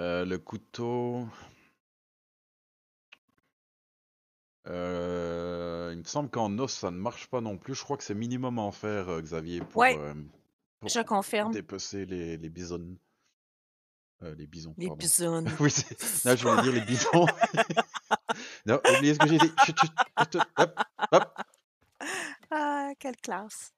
Euh, le couteau. Euh, il me semble qu'en os, ça ne marche pas non plus. Je crois que c'est minimum en fer, euh, Xavier, pour, Ouais, euh, pour je confirme. dépecer les, les bisons. les bisons, Les bisons. Oui, là, je voulais dire les bisons. non, oubliez ce que j'ai dit. hop. Ah, quelle classe.